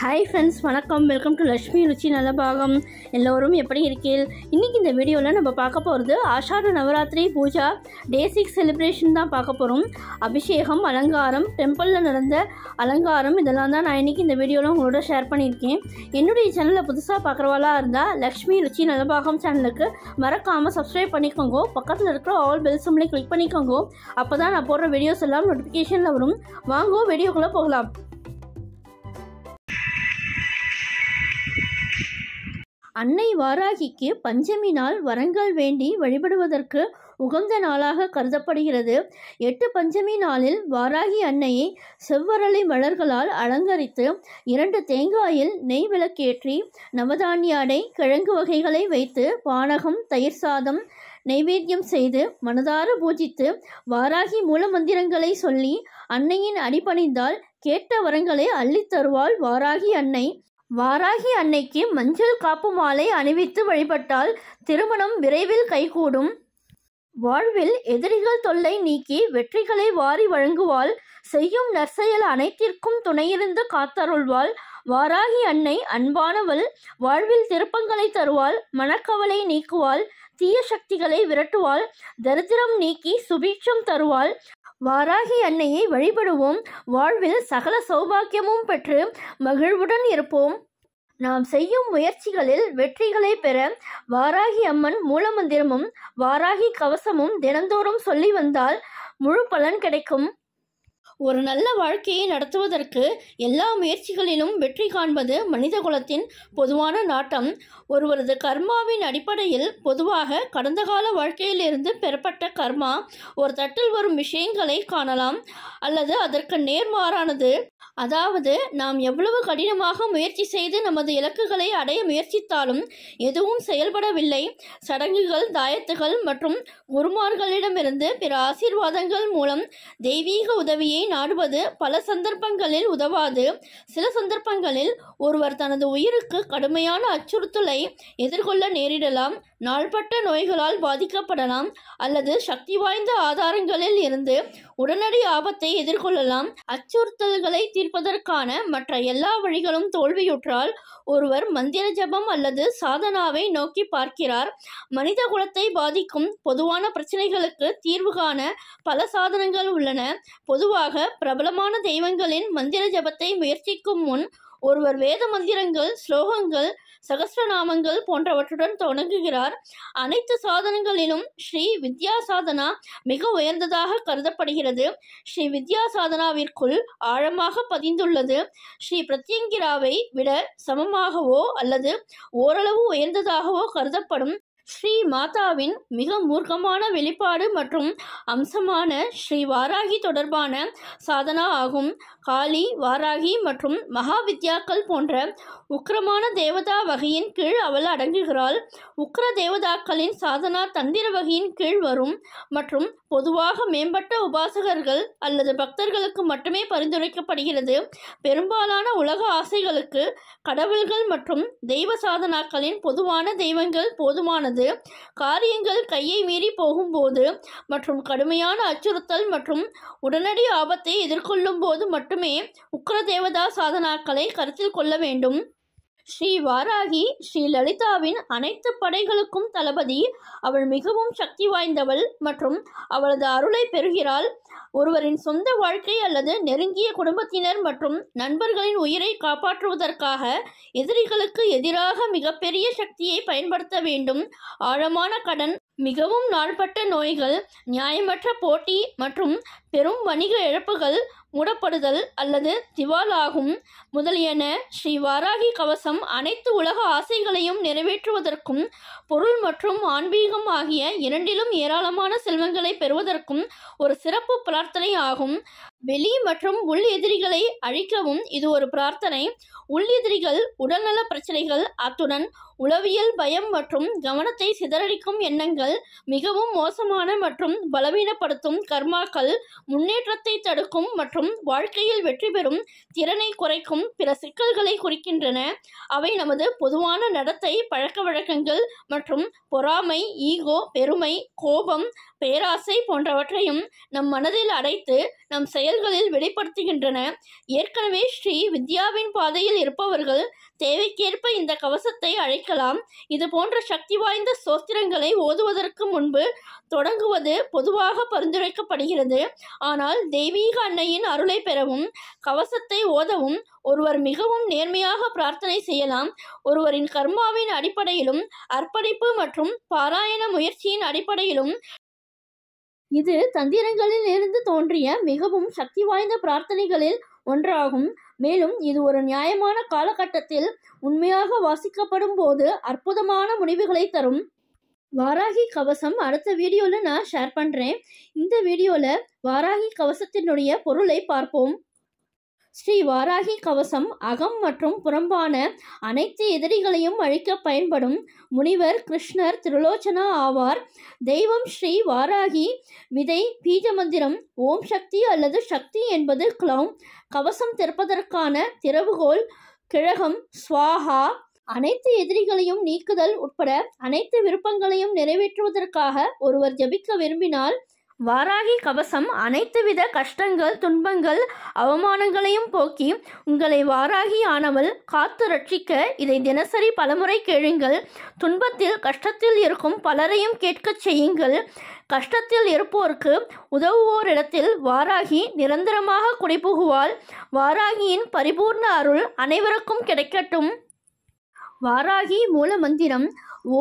hi friends வணக்கம் welcome to Lakshmi Ruchi நல்ல பாகம் எல்லோரும் எப்படி இருக்கீள் இன்றைக்கி இந்த வீடியோவில் நம்ம பார்க்க போகிறது Ashada Navaratri puja day six celebration தான் பார்க்க போகிறோம் அபிஷேகம் அலங்காரம் டெம்பிளில் நடந்த அலங்காரம் இதெல்லாம் தான் நான் இன்றைக்கி இந்த வீடியோவில் உங்களோட ஷேர் பண்ணியிருக்கேன் என்னுடைய சேனலில் புதுசாக பார்க்குறவளாக இருந்தால் லக்ஷ்மி ருச்சி நல்லபாகம் சேனலுக்கு மறக்காமல் சப்ஸ்கிரைப் பண்ணிக்கோங்க பக்கத்தில் இருக்கிற ஆல் பெல் சிம்லையும் கிளிக் பண்ணிக்கோங்க அப்போ தான் நான் போடுற வீடியோஸ் எல்லாம் நோட்டிஃபிகேஷனில் வரும் வாங்கோ வீடியோக்குள்ளே போகலாம் அன்னை வாராகிக்கு பஞ்சமி நாள் வரங்கள் வேண்டி வழிபடுவதற்கு உகந்த நாளாக கருதப்படுகிறது எட்டு பஞ்சமி நாளில் வாராகி அன்னையை செவ்வரளி மலர்களால் அலங்கரித்து இரண்டு தேங்காயில் நெய் விளக்கேற்றி நவதானிய அடை கிழங்கு வகைகளை வைத்து பானகம் தயிர் சாதம் நைவேத்தியம் செய்து மனதார பூஜித்து வாராகி மூல மந்திரங்களை சொல்லி அன்னையின் அடிபணிந்தால் கேட்ட வரங்களை அள்ளித்தருவாள் வாராகி அன்னை வாராகி அன்னைக்கு மஞ்சள் காப்பு மாலை அணிவித்து வழிபட்டால் திருமணம் விரைவில் கைகூடும் வாழ்வில் எதிரிகள் தொல்லை நீக்கி வெற்றிகளை வாரி வழங்குவாள் செய்யும் நற்செயல் அனைத்திற்கும் துணையிருந்து காத்தருள்வாள் வாராகி அன்னை அன்பானவள் வாழ்வில் திருப்பங்களை தருவாள் மனக்கவலை நீக்குவாள் தீய சக்திகளை விரட்டுவாள் தரித்திரம் நீக்கி சுபீட்சம் தருவாள் வாராகி அன்னையை வழிபடுவோம் வாழ்வில் சகல சௌபாக்கியமும் பெற்று மகிழ்வுடன் இருப்போம் நாம் செய்யும் முயற்சிகளில் வெற்றிகளை பெற வாராகி அம்மன் மூலமந்திரமும் வாராகி கவசமும் தினந்தோறும் சொல்லி வந்தால் முழு பலன் கிடைக்கும் ஒரு நல்ல வாழ்க்கையை நடத்துவதற்கு எல்லா முயற்சிகளிலும் வெற்றி காண்பது மனித குலத்தின் பொதுவான நாட்டம் ஒருவரது கர்மாவின் அடிப்படையில் பொதுவாக கடந்த கால வாழ்க்கையிலிருந்து பெறப்பட்ட கர்மா ஒரு தட்டில் வரும் விஷயங்களை காணலாம் அல்லது அதற்கு நேர்மாறானது அதாவது நாம் எவ்வளவு கடினமாக முயற்சி செய்து நமது இலக்குகளை அடைய முயற்சித்தாலும் எதுவும் செயல்படவில்லை சடங்குகள் தாயத்துகள் மற்றும் குருமார்களிடமிருந்து பிற ஆசீர்வாதங்கள் மூலம் தெய்வீக உதவியை நாடுவது பல சந்தர்ப்பங்களில் உதவாது சில சந்தர்ப்பங்களில் ஒருவர் தனது உயிருக்கு கடுமையான அச்சுறுத்தலை எதிர்கொள்ள நேரிடலாம் நாள்பட்ட நோய்களால் பாதிக்கப்படலாம் அல்லது சக்தி வாய்ந்த ஆதாரங்களில் இருந்து உடனடி ஆபத்தை எதிர்கொள்ளலாம் அச்சுறுத்தல்களை தீர்ப்பதற்கான மற்ற எல்லா வழிகளும் தோல்வியுற்றால் ஒருவர் மந்திர ஜபம் அல்லது சாதனாவை நோக்கி பார்க்கிறார் மனித குலத்தை பாதிக்கும் பொதுவான பிரச்சனைகளுக்கு தீர்வு காண பல சாதனங்கள் உள்ளன பொதுவாக பிரபலமான தெய்வங்களின் மந்திர ஜபத்தை முயற்சிக்கும் முன் ஒருவர் வேத மந்திரங்கள் ஸ்லோகங்கள் சகஸ்ரநாமங்கள் போன்றவற்றுடன் தொடங்குகிறார் அனைத்து சாதனங்களிலும் ஸ்ரீ வித்யாசாதனா மிக உயர்ந்ததாக கருதப்படுகிறது ஸ்ரீ வித்யாசாதனாவிற்குள் ஆழமாக பதிந்துள்ளது ஸ்ரீ பிரத்யங்கிராவை விட சமமாகவோ அல்லது ஓரளவு உயர்ந்ததாகவோ கருதப்படும் ஸ்ரீ மாதாவின் மிக மூர்க்கமான வெளிப்பாடு மற்றும் அம்சமான ஸ்ரீ வாராகி தொடர்பான சாதனா ஆகும் காளி வாராகி மற்றும் மகாவித்யாக்கள் போன்ற உக்கிரமான தேவதா வகையின் கீழ் அவள் அடங்குகிறாள் உக்கிர தேவதாக்களின் சாதனா தந்திர வகையின் கீழ் வரும் மற்றும் பொதுவாக மேம்பட்ட உபாசகர்கள் அல்லது பக்தர்களுக்கு மட்டுமே பரிந்துரைக்கப்படுகிறது பெரும்பாலான உலக ஆசைகளுக்கு கடவுள்கள் மற்றும் தெய்வ சாதனாக்களின் பொதுவான தெய்வங்கள் போதுமானது காரியங்கள் கையை மீறி போகும்போது மற்றும் கடுமையான அச்சுறுத்தல் மற்றும் உடனடி ஆபத்தை எதிர்கொள்ளும் போது மட்டுமே உக்ர தேவதா சாதனாக்களை கருத்தில் கொள்ள வேண்டும் ஸ்ரீ வாராகி ஸ்ரீ லலிதாவின் அனைத்து படைகளுக்கும் தளபதி அவள் மிகவும் சக்தி வாய்ந்தவள் மற்றும் அவளது அருளை பெறுகிறாள் ஒருவரின் சொந்த வாழ்க்கை அல்லது நெருங்கிய குடும்பத்தினர் மற்றும் நண்பர்களின் உயிரை காப்பாற்றுவதற்காக எதிரிகளுக்கு எதிராக மிகப்பெரிய சக்தியை பயன்படுத்த வேண்டும் ஆழமான கடன் மிகவும் நாள்பட்ட நோய்கள் நியாயமற்ற போட்டி மற்றும் பெரும் வணிக இழப்புகள் மூடப்படுதல் அல்லது திவாலாகும் முதலியன ஸ்ரீ வாராகி கவசம் அனைத்து உலக ஆசைகளையும் நிறைவேற்றுவதற்கும் பொருள் மற்றும் ஆன்மீகம் ஆகிய இரண்டிலும் ஏராளமான செல்வங்களை பெறுவதற்கும் ஒரு சிறப்பு பிரார்த்தனை ஆகும் வெளி மற்றும் உள் எதிரிகளை அழிக்கவும் இது ஒரு பிரார்த்தனை உள் எதிரிகள் உடல்நல பிரச்சனைகள் அத்துடன் உளவியல் பயம் மற்றும் கவனத்தை சிதறடிக்கும் எண்ணங்கள் மிகவும் மோசமான மற்றும் பலவீனப்படுத்தும் கர்மாக்கள் முன்னேற்றத்தை தடுக்கும் மற்றும் வாழ்க்கையில் வெற்றி பெறும் திறனை குறைக்கும் பிற சிக்கல்களை குறிக்கின்றன அவை நமது பொதுவான நடத்தை பழக்க வழக்கங்கள் மற்றும் பொறாமை ஈகோ பெருமை கோபம் பேராசை போன்றவற்றையும் நம் மனதில் அடைத்து நம் செயல்களில் வெளிப்படுத்துகின்றன ஏற்கனவே ஸ்ரீ வித்யாவின் பாதையில் இருப்பவர்கள் தேவைக்கேற்ப இந்த கவசத்தை அழைக்கலாம் இது போன்ற சக்தி வாய்ந்த சோஸ்திரங்களை ஓதுவதற்கு முன்பு தொடங்குவது பொதுவாக பரிந்துரைக்கப்படுகிறது ஆனால் தெய்வீக அன்னையின் அருளை பெறவும் கவசத்தை ஓதவும் ஒருவர் மிகவும் நேர்மையாக பிரார்த்தனை செய்யலாம் ஒருவரின் கர்மாவின் அடிப்படையிலும் அர்ப்பணிப்பு மற்றும் பாராயண முயற்சியின் அடிப்படையிலும் இது தந்திரங்களில் இருந்து தோன்றிய மிகவும் சக்தி வாய்ந்த பிரார்த்தனைகளில் ஒன்றாகும் மேலும் இது ஒரு நியாயமான காலகட்டத்தில் உண்மையாக வாசிக்கப்படும் போது அற்புதமான முடிவுகளை தரும் வாராகி கவசம் அடுத்த வீடியோவில் நான் ஷேர் பண்ணுறேன் இந்த வீடியோவில் வாராகி கவசத்தினுடைய பொருளை பார்ப்போம் ஸ்ரீ வாராகி கவசம் அகம் மற்றும் புறம்பான அனைத்து எதிரிகளையும் அழிக்க பயன்படும் முனிவர் கிருஷ்ணர் திருலோச்சனா ஆவார் தெய்வம் ஸ்ரீ வாராகி விதை பீஜமந்திரம் ஓம் சக்தி அல்லது சக்தி என்பது கிளவுன் கவசம் திறப்பதற்கான திறவுகோல் கிழகம் ஸ்வாஹா அனைத்து எதிரிகளையும் நீக்குதல் உட்பட அனைத்து விருப்பங்களையும் நிறைவேற்றுவதற்காக ஒருவர் ஜபிக்க விரும்பினால் வாராகி கவசம் அனைத்து வித கஷ்டங்கள் துன்பங்கள் அவமானங்களையும் போக்கி உங்களை வாராகி ஆனவள் காத்து ரட்சிக்க இதை தினசரி பலமுறை கேளுங்கள் துன்பத்தில் கஷ்டத்தில் இருக்கும் பலரையும் கேட்கச் செய்யுங்கள் கஷ்டத்தில் இருப்போருக்கு உதவுவோரிடத்தில் வாராகி நிரந்தரமாக குடிபுகுவாள் வாராகியின் பரிபூர்ண அருள் அனைவருக்கும் கிடைக்கட்டும் வாராகி மூல மந்திரம்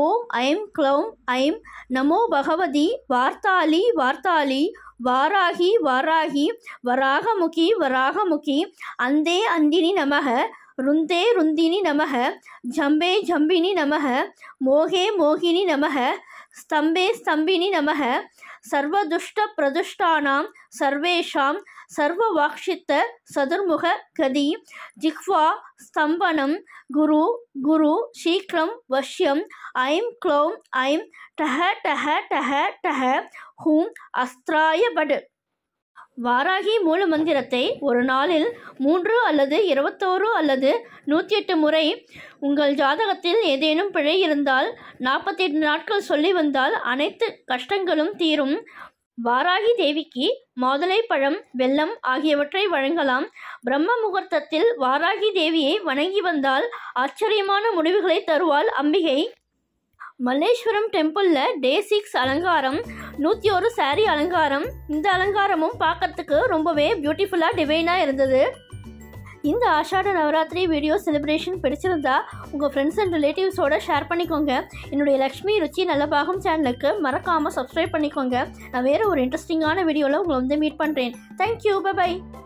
ஓம் ஐம் க்ளௌம் ஐம் நமோ பகவதி வார்த்தாலி வார்த்தாலி வாராகி வாராகி வராகமுகி வராகமுகி அந்தே அந்தினி நமக ருந்தே ருந்தினி நமக ஜம்பே ஜம்பினி நமக மோகே மோகினி நமக ஸ்தம்பே ஸ்தம்பினி நமக சர்வதுஷ்ட பிரதுஷ்டானாம் சர்வேஷாம் சர்வ வாக்ஷித்த சதுர்முக கதி ஜிஹ்வா ஸ்தம்பனம் குரு குரு சீக்கிரம் வஷ்யம் ஐம் க்ளோம் ஐம் டஹ டஹ டஹ டஹ ஹூம் அஸ்திராய படு வாராகி மூல மந்திரத்தை ஒரு நாளில் மூன்று அல்லது இருபத்தோரு அல்லது நூற்றி எட்டு முறை உங்கள் ஜாதகத்தில் ஏதேனும் பிழை இருந்தால் நாற்பத்தி எட்டு நாட்கள் சொல்லி வந்தால் அனைத்து கஷ்டங்களும் தீரும் வாராகி தேவிக்கு மாதுளை பழம் வெள்ளம் ஆகியவற்றை வழங்கலாம் பிரம்ம முகூர்த்தத்தில் வாராகி தேவியை வணங்கி வந்தால் ஆச்சரியமான முடிவுகளை தருவாள் அம்பிகை மல்லேஸ்வரம் டெம்பிளில் டே சிக்ஸ் அலங்காரம் நூற்றி ஒரு சாரி அலங்காரம் இந்த அலங்காரமும் பார்க்கறதுக்கு ரொம்பவே பியூட்டிஃபுல்லாக டிவைனாக இருந்தது இந்த ஆஷாட நவராத்திரி வீடியோ செலிப்ரேஷன் பிடிச்சிருந்தா உங்கள் ஃப்ரெண்ட்ஸ் அண்ட் ரிலேட்டிவ்ஸோடு ஷேர் பண்ணிக்கோங்க என்னுடைய லக்ஷ்மி ருச்சி நல்ல பாகம் சேனலுக்கு மறக்காமல் சப்ஸ்கிரைப் பண்ணிக்கோங்க நான் வேறு ஒரு இன்ட்ரெஸ்டிங்கான வீடியோவில் உங்களை வந்து மீட் பண்ணுறேன் தேங்க்யூ பை